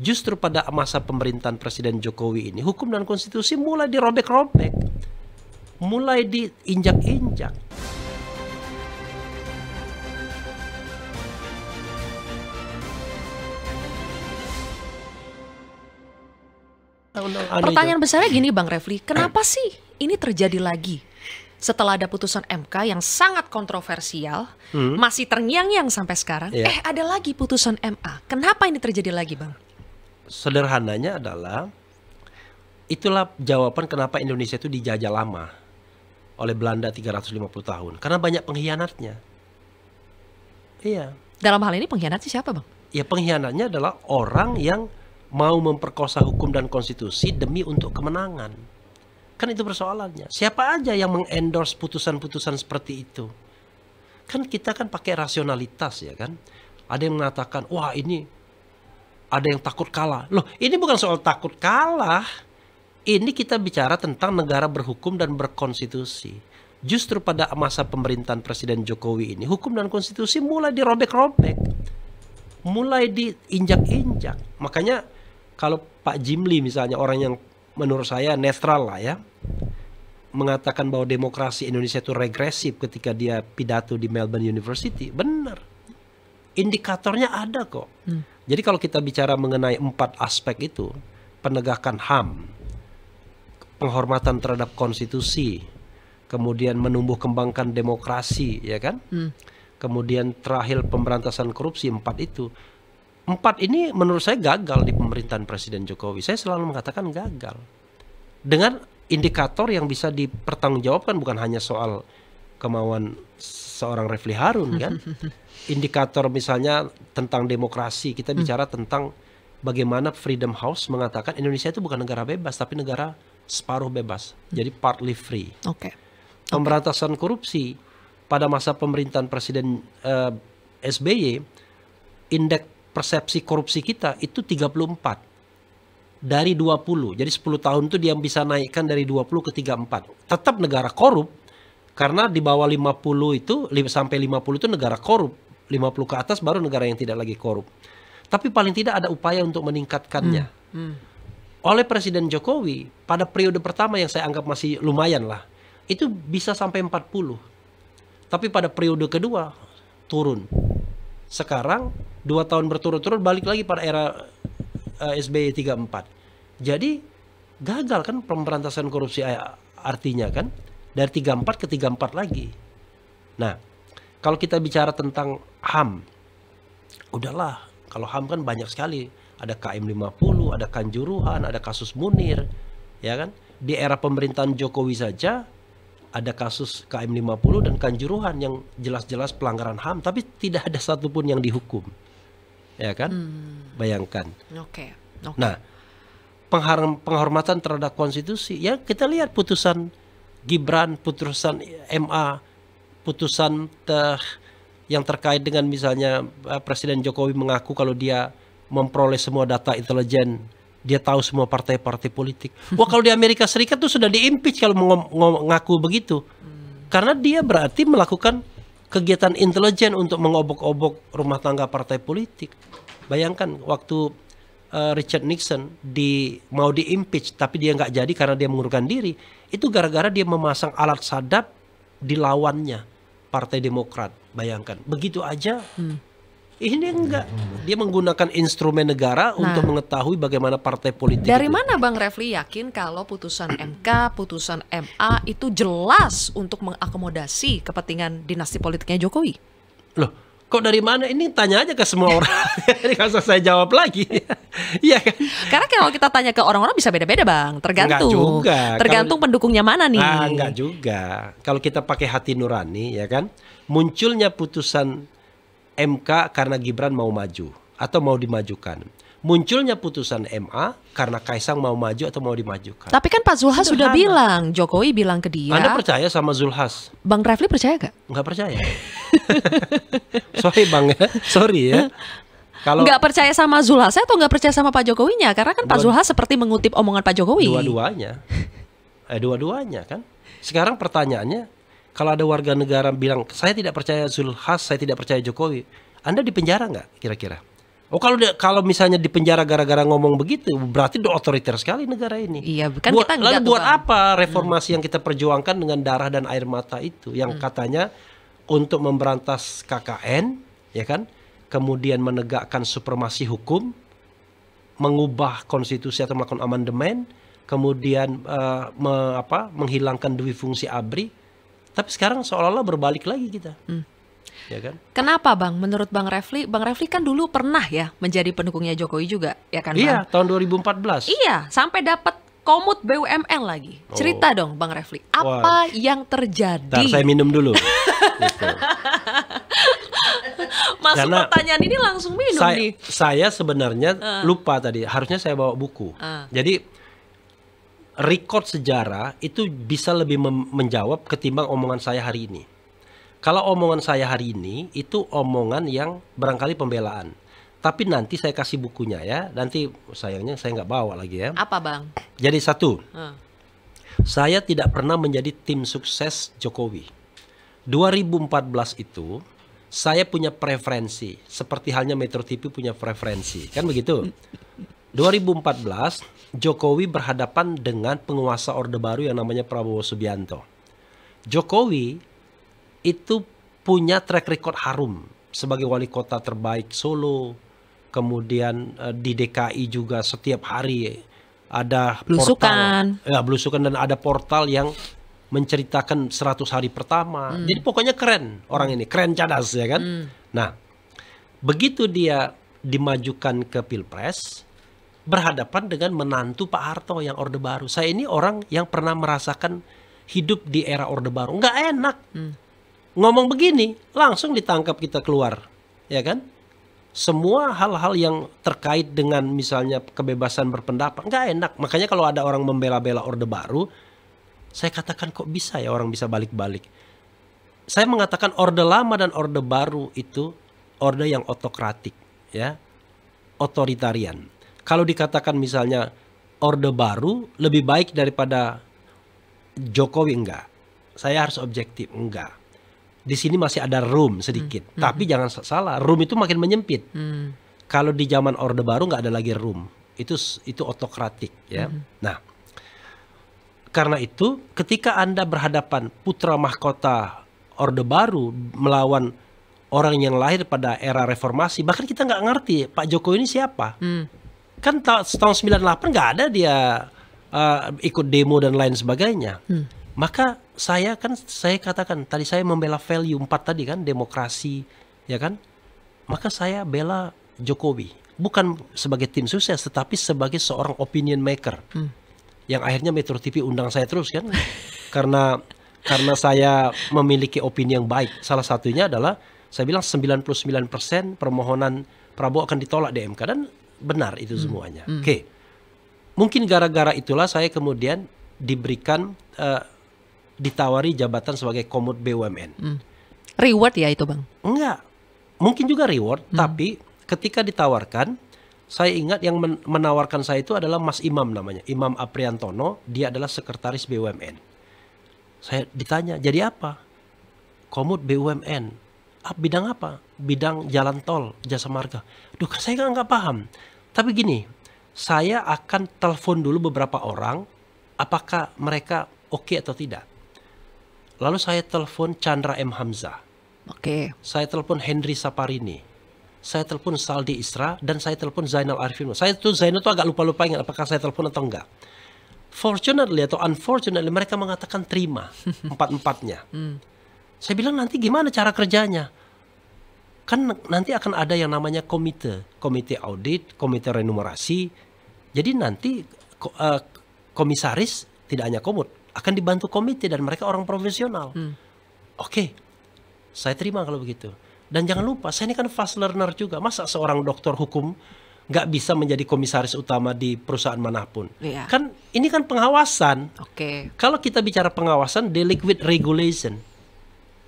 justru pada masa pemerintahan Presiden Jokowi ini hukum dan konstitusi mulai dirobek-robek, mulai diinjak-injak. Pertanyaan besarnya gini Bang Refli, kenapa sih ini terjadi lagi? setelah ada putusan MK yang sangat kontroversial, hmm. masih terngiang-ngiang sampai sekarang. Yeah. Eh, ada lagi putusan MA. Kenapa ini terjadi lagi, Bang? sederhananya adalah itulah jawaban kenapa Indonesia itu dijajah lama oleh Belanda 350 tahun karena banyak pengkhianatnya. Iya. Dalam hal ini pengkhianat siapa, Bang? Ya pengkhianatnya adalah orang yang mau memperkosa hukum dan konstitusi demi untuk kemenangan. Kan itu persoalannya. Siapa aja yang mengendorse putusan-putusan seperti itu? Kan kita kan pakai rasionalitas ya kan. Ada yang mengatakan, wah ini ada yang takut kalah. Loh, ini bukan soal takut kalah. Ini kita bicara tentang negara berhukum dan berkonstitusi. Justru pada masa pemerintahan Presiden Jokowi ini, hukum dan konstitusi mulai dirobek-robek. Mulai diinjak-injak. Makanya kalau Pak Jimli misalnya orang yang menurut saya netral lah ya mengatakan bahwa demokrasi Indonesia itu regresif ketika dia pidato di Melbourne University benar indikatornya ada kok hmm. Jadi kalau kita bicara mengenai empat aspek itu, penegakan HAM, penghormatan terhadap konstitusi, kemudian menumbuh kembangkan demokrasi, ya kan? Hmm. Kemudian terakhir pemberantasan korupsi empat itu. Empat ini menurut saya gagal di pemerintahan Presiden Jokowi. Saya selalu mengatakan gagal. Dengan indikator yang bisa dipertanggungjawabkan bukan hanya soal kemauan seorang Refli Harun kan indikator misalnya tentang demokrasi, kita hmm. bicara hmm. tentang bagaimana Freedom House mengatakan Indonesia itu bukan negara bebas tapi negara separuh bebas. Hmm. Jadi partly free. Oke. Okay. Pemberantasan korupsi pada masa pemerintahan Presiden uh, eh, SBY indeks persepsi korupsi kita itu 34 dari 20. Jadi 10 tahun itu dia bisa naikkan dari 20 ke 34. Tetap negara korup karena di bawah 50 itu sampai 50 itu negara korup. 50 ke atas baru negara yang tidak lagi korup. Tapi paling tidak ada upaya untuk meningkatkannya. Hmm. Hmm. Oleh Presiden Jokowi pada periode pertama yang saya anggap masih lumayan lah, itu bisa sampai 40. Tapi pada periode kedua turun. Sekarang dua tahun berturut-turut balik lagi pada era uh, SBY 34. Jadi gagal kan pemberantasan korupsi eh, artinya kan dari 34 ke 34 lagi. Nah, kalau kita bicara tentang HAM, udahlah. Kalau HAM kan banyak sekali. Ada KM50, ada Kanjuruhan, ada kasus Munir, ya kan? Di era pemerintahan Jokowi saja ada kasus KM50 dan Kanjuruhan yang jelas-jelas pelanggaran HAM, tapi tidak ada satupun yang dihukum. Ya kan? Hmm. Bayangkan. Oke. Okay. Okay. Nah, penghormatan terhadap konstitusi, ya kita lihat putusan Gibran, putusan MA putusan ter yang terkait dengan misalnya eh, Presiden Jokowi mengaku kalau dia memperoleh semua data intelijen, dia tahu semua partai-partai politik. Wah kalau di Amerika Serikat tuh sudah diimpeach kalau mengaku begitu, hmm. karena dia berarti melakukan kegiatan intelijen untuk mengobok-obok rumah tangga partai politik. Bayangkan waktu uh, Richard Nixon di mau diimpeach tapi dia nggak jadi karena dia mengundurkan diri, itu gara-gara dia memasang alat sadap di lawannya Partai Demokrat. Bayangkan, begitu aja. Hmm. Ini enggak, dia menggunakan instrumen negara nah, untuk mengetahui bagaimana partai politik. Dari itu. mana Bang Refli yakin kalau putusan MK, putusan MA itu jelas untuk mengakomodasi kepentingan dinasti politiknya Jokowi? Loh, kok dari mana ini tanya aja ke semua orang ini kalau saya jawab lagi iya kan karena kalau kita tanya ke orang-orang bisa beda-beda bang tergantung juga tergantung kalau, pendukungnya mana nih ah, enggak juga kalau kita pakai hati nurani ya kan munculnya putusan MK karena Gibran mau maju atau mau dimajukan munculnya putusan MA karena Kaisang mau maju atau mau dimajukan. Tapi kan Pak Zulhas sudah bilang, Jokowi bilang ke dia. Anda percaya sama Zulhas? Bang Refli percaya gak? Enggak percaya. sorry Bang ya. sorry ya. Kalau nggak percaya sama Zulhas atau nggak percaya sama Pak Jokowinya, karena kan dua, Pak Zulhas seperti mengutip omongan Pak Jokowi. Dua-duanya, eh, dua-duanya kan. Sekarang pertanyaannya, kalau ada warga negara bilang saya tidak percaya Zulhas, saya tidak percaya Jokowi, Anda dipenjara nggak kira-kira? Oh kalau dia, kalau misalnya di penjara gara-gara ngomong begitu, berarti udah otoriter sekali negara ini. Iya, kan buat, kita lalu buat apa reformasi hmm. yang kita perjuangkan dengan darah dan air mata itu, yang hmm. katanya untuk memberantas KKN, ya kan, kemudian menegakkan supremasi hukum, mengubah konstitusi atau melakukan amandemen, kemudian uh, me, apa, menghilangkan dwi fungsi ABRI, tapi sekarang seolah-olah berbalik lagi kita. Hmm ya kan? Kenapa Bang? Menurut Bang Refli, Bang Refli kan dulu pernah ya menjadi pendukungnya Jokowi juga, ya kan iya, Bang? Iya, tahun 2014. Iya, sampai dapat komut BUMN lagi. Oh. Cerita dong Bang Refli, apa Wah. yang terjadi? saya minum dulu. gitu. Masuk Karena pertanyaan ini langsung minum saya, nih. Saya sebenarnya uh. lupa tadi, harusnya saya bawa buku. Uh. Jadi record sejarah itu bisa lebih menjawab ketimbang omongan saya hari ini. Kalau omongan saya hari ini itu omongan yang barangkali pembelaan. Tapi nanti saya kasih bukunya ya. Nanti sayangnya saya nggak bawa lagi ya. Apa bang? Jadi satu, hmm. saya tidak pernah menjadi tim sukses Jokowi. 2014 itu saya punya preferensi seperti halnya Metro TV punya preferensi kan begitu 2014 Jokowi berhadapan dengan penguasa Orde Baru yang namanya Prabowo Subianto Jokowi itu punya track record harum sebagai wali kota terbaik Solo, kemudian uh, di DKI juga setiap hari ada blusukan, portal, ya blusukan dan ada portal yang menceritakan 100 hari pertama. Hmm. Jadi pokoknya keren orang hmm. ini, keren cadas ya kan. Hmm. Nah, begitu dia dimajukan ke Pilpres berhadapan dengan menantu Pak Harto yang Orde Baru. Saya ini orang yang pernah merasakan hidup di era Orde Baru. Nggak enak. Hmm ngomong begini langsung ditangkap kita keluar, ya kan? Semua hal-hal yang terkait dengan misalnya kebebasan berpendapat nggak enak. Makanya kalau ada orang membela-bela orde baru, saya katakan kok bisa ya orang bisa balik-balik. Saya mengatakan orde lama dan orde baru itu orde yang otokratik, ya, otoritarian. Kalau dikatakan misalnya orde baru lebih baik daripada Jokowi enggak. Saya harus objektif enggak di sini masih ada room sedikit. Hmm. Tapi hmm. jangan salah, room itu makin menyempit. Hmm. Kalau di zaman Orde Baru nggak ada lagi room. Itu itu otokratik ya. Hmm. Nah, karena itu ketika Anda berhadapan putra mahkota Orde Baru melawan orang yang lahir pada era reformasi, bahkan kita nggak ngerti Pak Jokowi ini siapa. Hmm. Kan tahun 98 nggak ada dia uh, ikut demo dan lain sebagainya. Hmm maka saya kan saya katakan tadi saya membela value 4 tadi kan demokrasi ya kan maka saya bela Jokowi bukan sebagai tim sukses tetapi sebagai seorang opinion maker hmm. yang akhirnya Metro TV undang saya terus kan karena karena saya memiliki opini yang baik salah satunya adalah saya bilang 99% permohonan Prabowo akan ditolak di MK dan benar itu hmm. semuanya hmm. oke okay. mungkin gara-gara itulah saya kemudian diberikan uh, ditawari jabatan sebagai komut BUMN. Hmm. Reward ya itu bang? Enggak, mungkin juga reward, hmm. tapi ketika ditawarkan, saya ingat yang menawarkan saya itu adalah Mas Imam namanya, Imam Apriantono, dia adalah sekretaris BUMN. Saya ditanya, jadi apa? Komut BUMN, ah, bidang apa? Bidang jalan tol, jasa marga. Duh, kan saya nggak paham. Tapi gini, saya akan telepon dulu beberapa orang, apakah mereka oke okay atau tidak. Lalu saya telepon Chandra M. Hamzah. Oke. Okay. Saya telepon Henry Saparini. Saya telepon Saldi Isra dan saya telepon Zainal Arifin. Saya tuh Zainal tuh agak lupa-lupa ingat apakah saya telepon atau enggak. Fortunately atau unfortunately mereka mengatakan terima empat-empatnya. Hmm. Saya bilang nanti gimana cara kerjanya? Kan nanti akan ada yang namanya komite, komite audit, komite remunerasi. Jadi nanti eh, komisaris tidak hanya komut, akan dibantu komite dan mereka orang profesional. Hmm. Oke, okay, saya terima kalau begitu. Dan jangan lupa, saya ini kan fast learner juga. Masa seorang dokter hukum nggak bisa menjadi komisaris utama di perusahaan manapun. Yeah. Kan ini kan pengawasan. Oke. Okay. Kalau kita bicara pengawasan, deliquid regulation.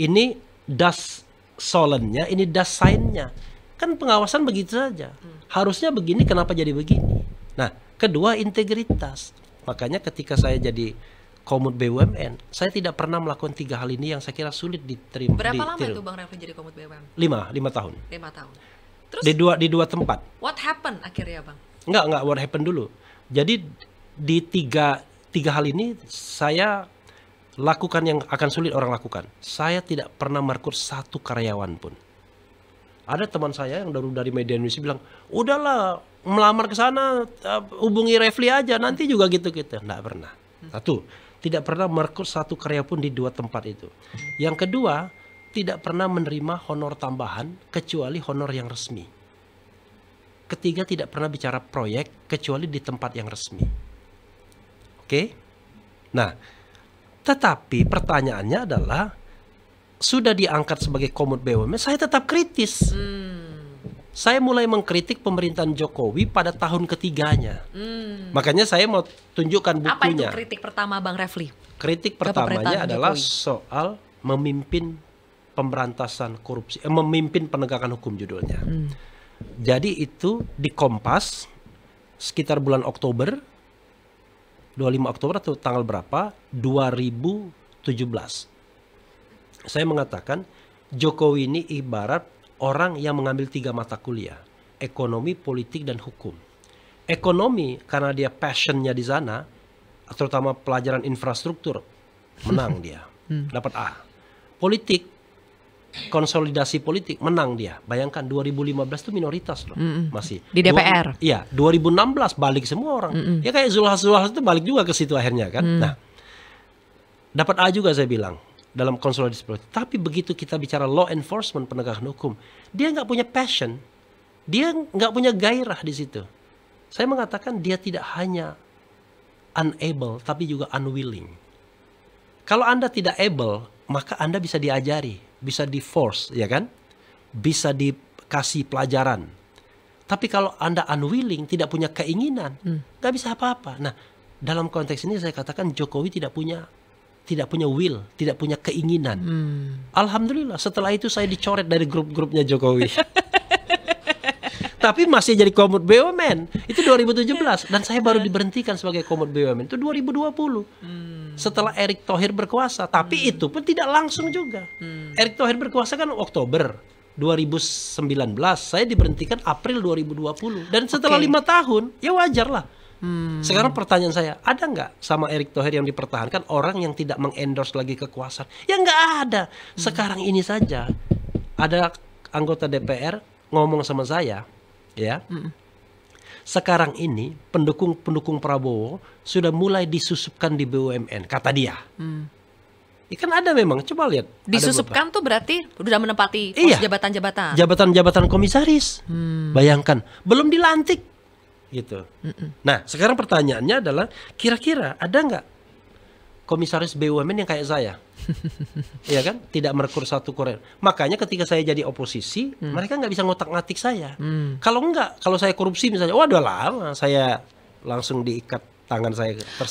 Ini das solennya, ini das signnya. Kan pengawasan begitu saja. Hmm. Harusnya begini, kenapa jadi begini? Nah, kedua integritas. Makanya ketika saya jadi Komut BUMN, saya tidak pernah melakukan tiga hal ini yang saya kira sulit diterima. Berapa lama itu Bang Refli jadi Komut BUMN? Lima, lima tahun. Lima tahun. Terus di dua di dua tempat. What happened akhirnya Bang? Enggak, enggak what happened dulu. Jadi di tiga tiga hal ini saya lakukan yang akan sulit orang lakukan. Saya tidak pernah merekrut satu karyawan pun. Ada teman saya yang dari, dari media Indonesia bilang, udahlah melamar ke sana, eh, hubungi Refli aja, nanti juga gitu-gitu. Nggak pernah. Hmm. Satu tidak pernah merekrut satu karya pun di dua tempat itu. Yang kedua, tidak pernah menerima honor tambahan kecuali honor yang resmi. Ketiga, tidak pernah bicara proyek kecuali di tempat yang resmi. Oke? Nah, tetapi pertanyaannya adalah sudah diangkat sebagai komut BUMN, e, saya tetap kritis. Hmm saya mulai mengkritik pemerintahan Jokowi pada tahun ketiganya. Hmm. Makanya saya mau tunjukkan bukunya. Apa itu kritik pertama Bang Refli? Kritik pertamanya adalah Jokowi. soal memimpin pemberantasan korupsi, eh, memimpin penegakan hukum judulnya. Hmm. Jadi itu di Kompas sekitar bulan Oktober 25 Oktober atau tanggal berapa? 2017. Saya mengatakan Jokowi ini ibarat orang yang mengambil tiga mata kuliah, ekonomi, politik, dan hukum. Ekonomi karena dia passionnya di sana, terutama pelajaran infrastruktur, menang dia, hmm. dapat A. Politik, konsolidasi politik, menang dia. Bayangkan 2015 itu minoritas loh, masih. Di DPR. iya, 2016 balik semua orang. Mm Ya kayak Zulhas Zulhas itu balik juga ke situ akhirnya kan. Mm. Nah, dapat A juga saya bilang dalam konsolidasi politik. Tapi begitu kita bicara law enforcement penegakan hukum, dia nggak punya passion, dia nggak punya gairah di situ. Saya mengatakan dia tidak hanya unable, tapi juga unwilling. Kalau anda tidak able, maka anda bisa diajari, bisa di force, ya kan? Bisa dikasih pelajaran. Tapi kalau anda unwilling, tidak punya keinginan, hmm. nggak hmm. bisa apa-apa. Nah, dalam konteks ini saya katakan Jokowi tidak punya tidak punya will, tidak punya keinginan. Hmm. Alhamdulillah setelah itu saya dicoret dari grup-grupnya Jokowi. Tapi masih jadi komut BUMN. Itu 2017 dan saya baru diberhentikan sebagai komut BUMN itu 2020. Hmm. Setelah Erick Thohir berkuasa, tapi hmm. itu pun tidak langsung juga. Hmm. Erick Thohir berkuasa kan Oktober. 2019 saya diberhentikan April 2020 dan setelah lima okay. tahun ya wajar lah Hmm. Sekarang pertanyaan saya, ada nggak sama Erick Thohir yang dipertahankan orang yang tidak mengendorse lagi kekuasaan? Ya nggak ada. Hmm. Sekarang ini saja ada anggota DPR ngomong sama saya, ya. Hmm. Sekarang ini pendukung-pendukung Prabowo sudah mulai disusupkan di BUMN, kata dia. Hmm. Ikan ya ada memang, coba lihat. Disusupkan tuh berarti sudah menempati iya. jabatan-jabatan. Iya, jabatan-jabatan komisaris. Hmm. Bayangkan, belum dilantik gitu. Mm -mm. Nah sekarang pertanyaannya adalah kira-kira ada nggak komisaris BUMN yang kayak saya, Iya kan, tidak merekrut satu korea. Makanya ketika saya jadi oposisi, mm. mereka nggak bisa ngotak-ngatik saya. Mm. Kalau nggak, kalau saya korupsi misalnya, waduh lama saya langsung diikat tangan saya.